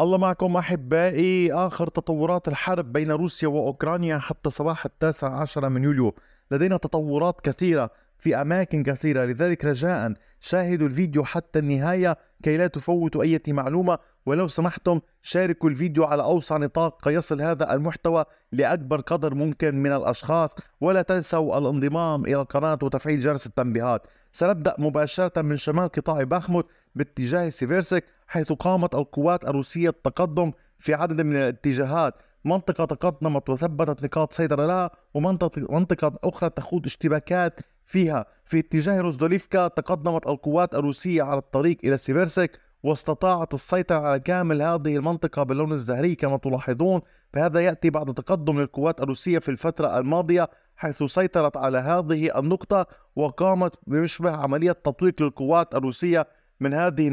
الله معكم أحبائي آخر تطورات الحرب بين روسيا وأوكرانيا حتى صباح التاسع عشر من يوليو لدينا تطورات كثيرة في أماكن كثيرة لذلك رجاء شاهدوا الفيديو حتى النهاية كي لا تفوتوا أي معلومة ولو سمحتم شاركوا الفيديو على أوسع نطاق يصل هذا المحتوى لأكبر قدر ممكن من الأشخاص ولا تنسوا الانضمام إلى القناة وتفعيل جرس التنبيهات سنبدأ مباشرة من شمال قطاع باخموت باتجاه سيفيرسك حيث قامت القوات الروسية التقدم في عدد من الاتجاهات منطقة تقدمت وثبتت نقاط سيطرة لها ومنطقة أخرى تخوض اشتباكات فيها في اتجاه روزدوليفكا تقدمت القوات الروسية على الطريق إلى سيبرسك واستطاعت السيطرة على كامل هذه المنطقة باللون الزهري كما تلاحظون فهذا يأتي بعد تقدم للقوات الروسية في الفترة الماضية حيث سيطرت على هذه النقطة وقامت بمشبه عملية تطويق للقوات الروسية من هذه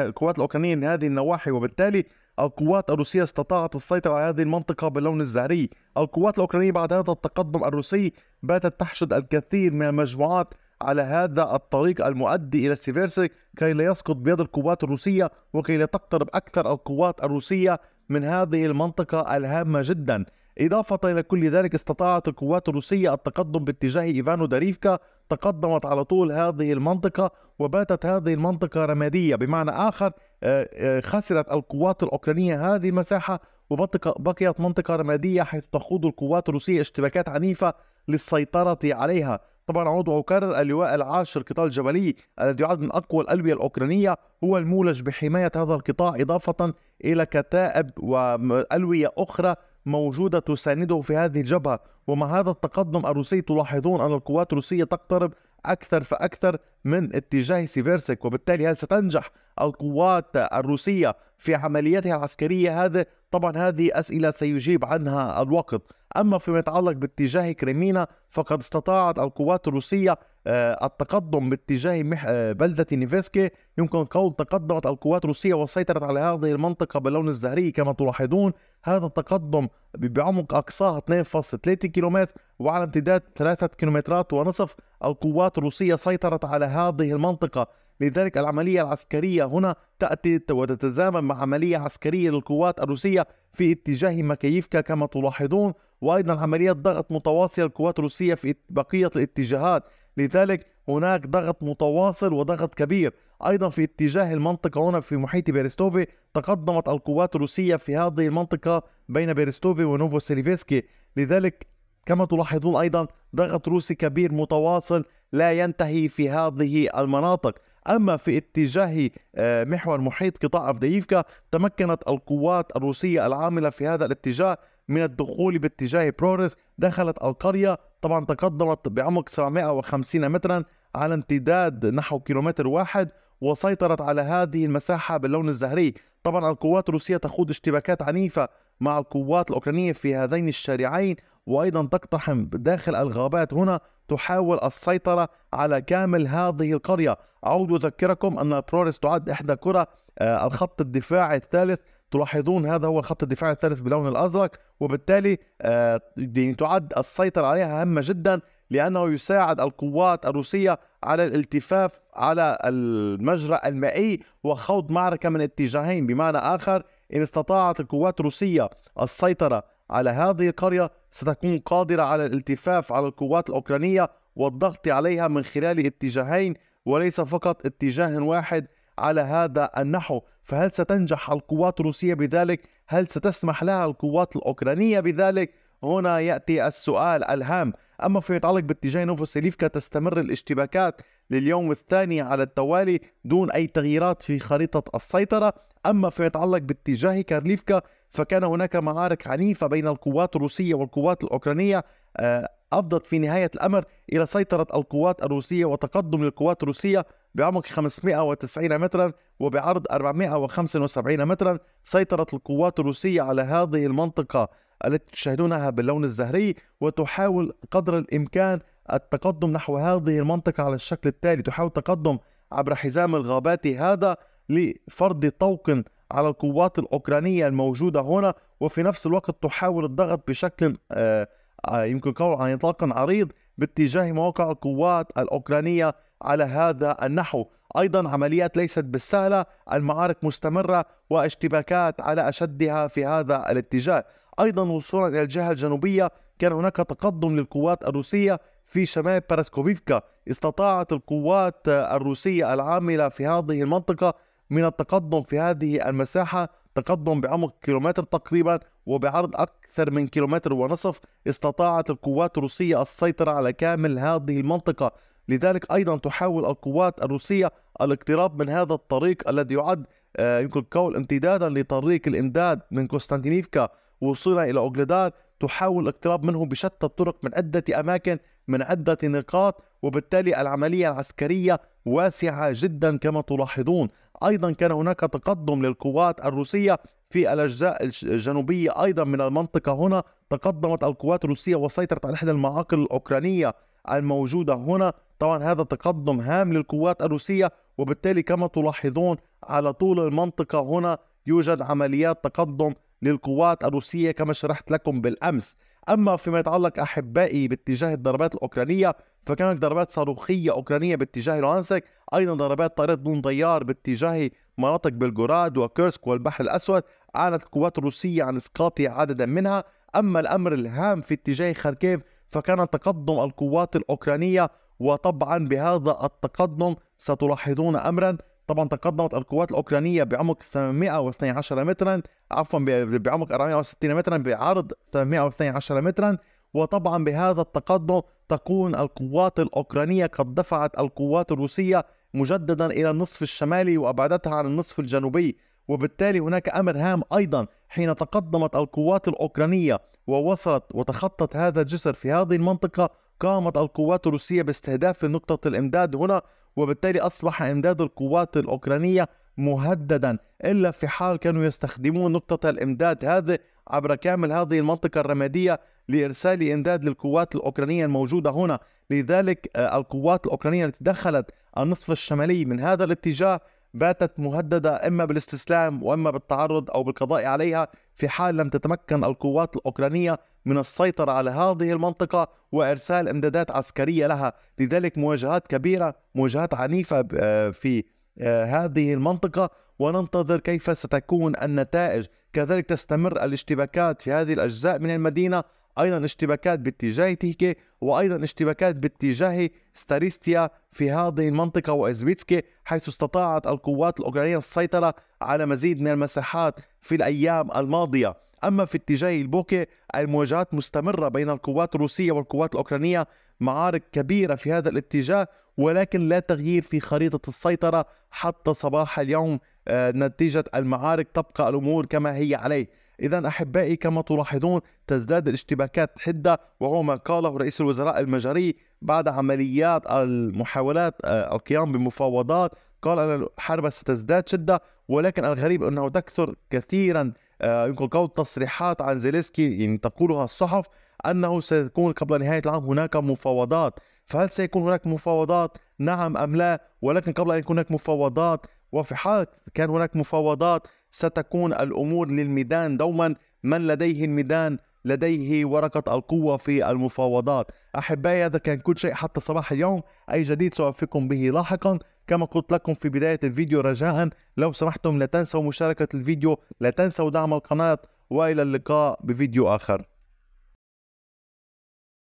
القوات الاوكرانيه من هذه النواحي وبالتالي القوات الروسيه استطاعت السيطره على هذه المنطقه باللون الزهري، القوات الاوكرانيه بعد هذا التقدم الروسي باتت تحشد الكثير من المجموعات على هذا الطريق المؤدي الى سيفيرسي كي لا يسقط بيد القوات الروسيه وكي لا تقترب اكثر القوات الروسيه من هذه المنطقه الهامه جدا، إضافة إلى كل ذلك استطاعت القوات الروسية التقدم باتجاه إيفانو داريفكا تقدمت على طول هذه المنطقة وباتت هذه المنطقة رمادية بمعنى آخر آه، آه، خسرت القوات الأوكرانية هذه المساحة وبقيت منطقة رمادية حيث تخوض القوات الروسية اشتباكات عنيفة للسيطرة عليها طبعا أعود وأكرر اللواء العاشر قطاع الجبلي الذي يعد من أقوى الألوية الأوكرانية هو المولج بحماية هذا القطاع إضافة إلى كتائب وألوية أخرى موجودة تسانده في هذه الجبهة ومع هذا التقدم الروسي تلاحظون أن القوات الروسية تقترب أكثر فأكثر من اتجاه سيفيرسك وبالتالي هل ستنجح القوات الروسية في عملياتها العسكرية هذا طبعا هذه أسئلة سيجيب عنها الوقت أما فيما يتعلق باتجاه كريمينا فقد استطاعت القوات الروسية آه، التقدم باتجاه آه، بلدة نيفسكي يمكن قول تقدمت القوات الروسية وسيطرت على هذه المنطقة باللون الزهري كما تلاحظون هذا التقدم بعمق أقصاه 2.3 كيلومتر وعلى امتداد 3 كيلومترات ونصف القوات الروسية سيطرت على هذه المنطقة لذلك العملية العسكرية هنا تأتي وتتزامن مع عملية عسكرية للقوات الروسية في اتجاه مكييفكا كما تلاحظون وأيضا عملية ضغط متواصلة للقوات الروسية في بقية الاتجاهات لذلك هناك ضغط متواصل وضغط كبير أيضا في اتجاه المنطقة هنا في محيط بيرستوفي تقدمت القوات الروسية في هذه المنطقة بين بيرستوفي ونوفو سيليفيسكي لذلك كما تلاحظون أيضا ضغط روسي كبير متواصل لا ينتهي في هذه المناطق أما في اتجاه آه، محور محيط قطاع أفدييفكا تمكنت القوات الروسية العاملة في هذا الاتجاه من الدخول باتجاه بروريس دخلت القرية طبعا تقدمت بعمق 750 مترا على امتداد نحو كيلومتر واحد وسيطرت على هذه المساحة باللون الزهري طبعا القوات الروسية تخوض اشتباكات عنيفة مع القوات الأوكرانية في هذين الشارعين وأيضا تقتحم داخل الغابات هنا تحاول السيطرة على كامل هذه القرية أعود أذكركم أن بروريس تعد إحدى كرة آه، الخط الدفاع الثالث تلاحظون هذا هو الخط الدفاع الثالث باللون الأزرق وبالتالي آه، يعني تعد السيطرة عليها هامة جدا لأنه يساعد القوات الروسية على الالتفاف على المجرى المائي وخوض معركة من اتجاهين بمعنى آخر إن استطاعت القوات الروسية السيطرة على هذه القرية ستكون قادرة على الالتفاف على القوات الأوكرانية والضغط عليها من خلال اتجاهين وليس فقط اتجاه واحد على هذا النحو فهل ستنجح القوات الروسية بذلك؟ هل ستسمح لها القوات الأوكرانية بذلك؟ هنا يأتي السؤال الهام أما في يتعلق باتجاه نوفو سيليفكا تستمر الاشتباكات لليوم الثاني على التوالي دون أي تغييرات في خريطة السيطرة أما في يتعلق باتجاه كارليفكا فكان هناك معارك عنيفة بين القوات الروسية والقوات الأوكرانية آه، أفضت في نهاية الأمر إلى سيطرة القوات الروسية وتقدم للقوات الروسية بعمق 590 مترا وبعرض 475 مترا سيطرت القوات الروسية على هذه المنطقة التي تشاهدونها باللون الزهري وتحاول قدر الإمكان التقدم نحو هذه المنطقة على الشكل التالي تحاول التقدم عبر حزام الغابات هذا لفرض طوق على القوات الأوكرانية الموجودة هنا وفي نفس الوقت تحاول الضغط بشكل آه، آه، يمكن قول عن نطاق عريض باتجاه مواقع القوات الأوكرانية على هذا النحو أيضا عمليات ليست بالسهلة المعارك مستمرة واشتباكات على أشدها في هذا الاتجاه أيضا وصولا إلى الجهة الجنوبية كان هناك تقدم للقوات الروسية في شمال باراسكوفيفكا استطاعت القوات الروسية العاملة في هذه المنطقة من التقدم في هذه المساحة تقدم بعمق كيلومتر تقريبا وبعرض أكثر من كيلومتر ونصف استطاعت القوات الروسية السيطرة على كامل هذه المنطقة لذلك أيضا تحاول القوات الروسية الاقتراب من هذا الطريق الذي يعد آه، يمكن القول امتدادا لطريق الإمداد من كوستانتينيفكا وصولا إلى أوغليدار تحاول الاقتراب منه بشتى الطرق من عدة أماكن من عدة نقاط وبالتالي العملية العسكرية واسعة جدا كما تلاحظون أيضا كان هناك تقدم للقوات الروسية في الأجزاء الجنوبية أيضا من المنطقة هنا تقدمت القوات الروسية وسيطرت على إحدى المعاقل الأوكرانية الموجودة هنا طبعا هذا تقدم هام للقوات الروسية وبالتالي كما تلاحظون على طول المنطقة هنا يوجد عمليات تقدم للقوات الروسية كما شرحت لكم بالأمس أما فيما يتعلق أحبائي باتجاه الضربات الأوكرانية فكانت ضربات صاروخية أوكرانية باتجاه لوانسك أيضا ضربات طائرات دون طيار باتجاه مناطق بلغوراد وكيرسك والبحر الأسود أعلنت القوات الروسية عن إسقاط عددا منها أما الأمر الهام في اتجاه خاركيف فكان تقدم القوات الأوكرانية وطبعا بهذا التقدم ستلاحظون امرا طبعا تقدمت القوات الاوكرانيه بعمق 812 مترا عفوا بعمق 460 مترا بعرض 812 مترا وطبعا بهذا التقدم تكون القوات الاوكرانيه قد دفعت القوات الروسيه مجددا الى النصف الشمالي وابعدتها عن النصف الجنوبي وبالتالي هناك امر هام ايضا حين تقدمت القوات الاوكرانيه ووصلت وتخطت هذا الجسر في هذه المنطقه قامت القوات الروسية باستهداف نقطة الإمداد هنا وبالتالي أصبح إمداد القوات الأوكرانية مهددا إلا في حال كانوا يستخدمون نقطة الإمداد هذه عبر كامل هذه المنطقة الرمادية لإرسال إمداد للقوات الأوكرانية الموجودة هنا لذلك آه، القوات الأوكرانية التي دخلت النصف الشمالي من هذا الاتجاه باتت مهددة إما بالاستسلام وإما بالتعرض أو بالقضاء عليها في حال لم تتمكن القوات الأوكرانية من السيطرة على هذه المنطقة وإرسال إمدادات عسكرية لها لذلك مواجهات كبيرة مواجهات عنيفة آه، في آه، هذه المنطقة وننتظر كيف ستكون النتائج كذلك تستمر الاشتباكات في هذه الأجزاء من المدينة أيضا اشتباكات باتجاه تيكي وأيضا اشتباكات باتجاه ستاريستيا في هذه المنطقة وإزبيتسكي حيث استطاعت القوات الأوكرانية السيطرة على مزيد من المساحات في الأيام الماضية أما في اتجاه البوكي المواجهات مستمرة بين القوات الروسية والقوات الأوكرانية معارك كبيرة في هذا الاتجاه ولكن لا تغيير في خريطة السيطرة حتى صباح اليوم آه، نتيجة المعارك تبقى الأمور كما هي عليه إذا أحبائي كما تلاحظون تزداد الاشتباكات حدة وهو ما قاله رئيس الوزراء المجري بعد عمليات المحاولات آه، القيام بمفاوضات قال أن الحرب ستزداد شدة ولكن الغريب أنه تكثر كثيرا آه، يمكن قول تصريحات عن زيلسكي يعني تقولها الصحف أنه سيكون قبل نهاية العام هناك مفاوضات فهل سيكون هناك مفاوضات؟ نعم أم لا؟ ولكن قبل أن يكون هناك مفاوضات وفي حال كان هناك مفاوضات ستكون الأمور للميدان دوما من لديه الميدان لديه ورقة القوة في المفاوضات أحبائي هذا كان كل شيء حتى صباح اليوم أي جديد سأوفقكم به لاحقا كما قلت لكم في بداية الفيديو رجاء لو سمحتم لا تنسوا مشاركة الفيديو لا تنسوا دعم القناة وإلى اللقاء بفيديو آخر